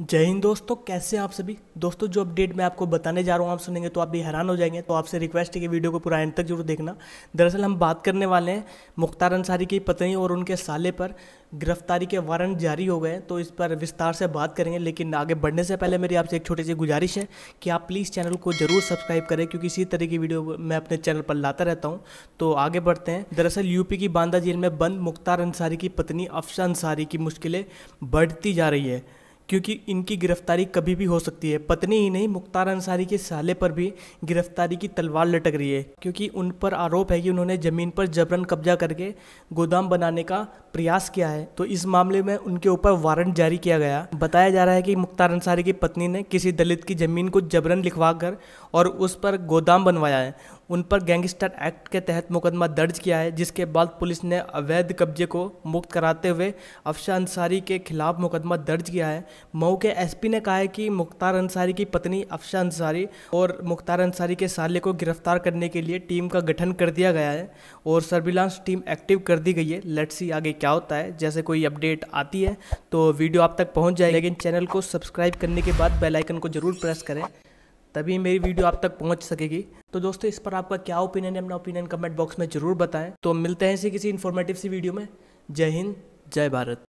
जय हिंद दोस्तों कैसे हैं आप सभी दोस्तों जो अपडेट मैं आपको बताने जा रहा हूँ आप सुनेंगे तो आप भी हैरान हो जाएंगे तो आपसे रिक्वेस्ट है कि वीडियो को पूरा एंड तक जरूर देखना दरअसल हम बात करने वाले हैं मुख्तार अंसारी की पत्नी और उनके साले पर गिरफ्तारी के वारंट जारी हो गए तो इस पर विस्तार से बात करेंगे लेकिन आगे बढ़ने से पहले मेरी आपसे एक छोटी सी गुजारिश है कि आप प्लीज़ चैनल को ज़रूर सब्सक्राइब करें क्योंकि इसी तरह की वीडियो मैं अपने चैनल पर लाता रहता हूँ तो आगे बढ़ते हैं दरअसल यूपी की बांदा जेल में बंद मुख्तार अंसारी की पत्नी अफशा अंसारी की मुश्किलें बढ़ती जा रही है क्योंकि इनकी गिरफ्तारी कभी भी हो सकती है पत्नी ही नहीं मुख्तार अंसारी के साले पर भी गिरफ्तारी की तलवार लटक रही है क्योंकि उन पर आरोप है कि उन्होंने ज़मीन पर जबरन कब्जा करके गोदाम बनाने का प्रयास किया है तो इस मामले में उनके ऊपर वारंट जारी किया गया बताया जा रहा है कि मुख्तार अंसारी की पत्नी ने किसी दलित की ज़मीन को जबरन लिखवा कर और उस पर गोदाम बनवाया है उन पर गैंगस्टर एक्ट के तहत मुकदमा दर्ज किया है जिसके बाद पुलिस ने अवैध कब्जे को मुक्त कराते हुए अफशा अंसारी के खिलाफ मुकदमा दर्ज किया है मऊ के एसपी ने कहा है कि मुख्तार अंसारी की पत्नी अफशा अंसारी और मुख्तार अंसारी के साले को गिरफ्तार करने के लिए टीम का गठन कर दिया गया है और सर्विलांस टीम एक्टिव कर दी गई है लेट सी आगे क्या होता है जैसे कोई अपडेट आती है तो वीडियो आप तक पहुँच जाए लेकिन चैनल को सब्सक्राइब करने के बाद बेलाइकन को जरूर प्रेस करें तभी मेरी वीडियो आप तक पहुंच सकेगी तो दोस्तों इस पर आपका क्या ओपिनियन है अपना ओपिनियन कमेंट बॉक्स में जरूर बताएं तो मिलते हैं इसी किसी इन्फॉर्मेटिव सी वीडियो में जय हिंद जय भारत